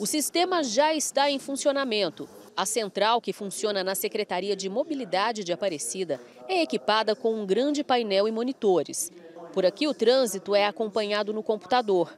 O sistema já está em funcionamento. A central, que funciona na Secretaria de Mobilidade de Aparecida, é equipada com um grande painel e monitores. Por aqui, o trânsito é acompanhado no computador.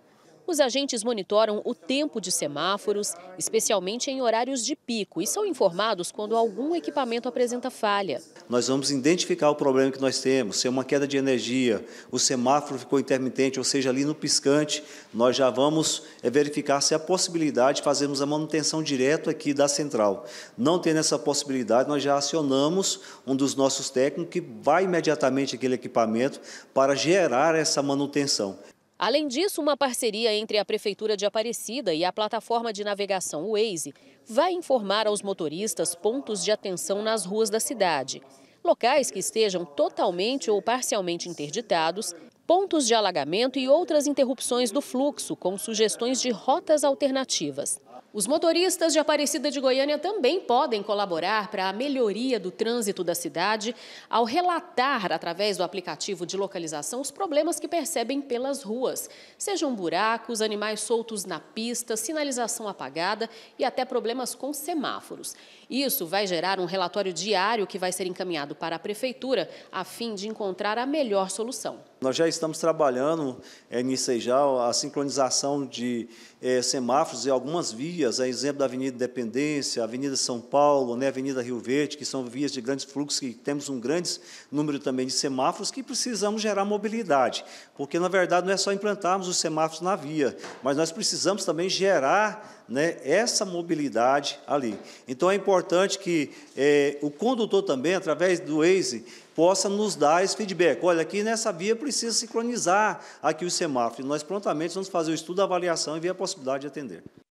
Os agentes monitoram o tempo de semáforos, especialmente em horários de pico, e são informados quando algum equipamento apresenta falha. Nós vamos identificar o problema que nós temos, se é uma queda de energia, o semáforo ficou intermitente, ou seja, ali no piscante, nós já vamos eh, verificar se há possibilidade de fazermos a manutenção direto aqui da central. Não tendo essa possibilidade, nós já acionamos um dos nossos técnicos que vai imediatamente aquele equipamento para gerar essa manutenção. Além disso, uma parceria entre a Prefeitura de Aparecida e a plataforma de navegação Waze vai informar aos motoristas pontos de atenção nas ruas da cidade. Locais que estejam totalmente ou parcialmente interditados pontos de alagamento e outras interrupções do fluxo, com sugestões de rotas alternativas. Os motoristas de Aparecida de Goiânia também podem colaborar para a melhoria do trânsito da cidade ao relatar, através do aplicativo de localização, os problemas que percebem pelas ruas. Sejam buracos, animais soltos na pista, sinalização apagada e até problemas com semáforos. Isso vai gerar um relatório diário que vai ser encaminhado para a Prefeitura a fim de encontrar a melhor solução. Nós já estamos trabalhando é, nisso aí já, a sincronização de é, semáforos e algumas vias, a é exemplo da Avenida Independência, Avenida São Paulo, né, Avenida Rio Verde, que são vias de grandes fluxos, que temos um grande número também de semáforos, que precisamos gerar mobilidade, porque, na verdade, não é só implantarmos os semáforos na via, mas nós precisamos também gerar né, essa mobilidade ali. Então é importante que é, o condutor também, através do Waze, possa nos dar esse feedback. Olha, aqui nessa via precisa sincronizar aqui os semáforos. Nós prontamente vamos fazer o estudo, a avaliação e ver a possibilidade de atender.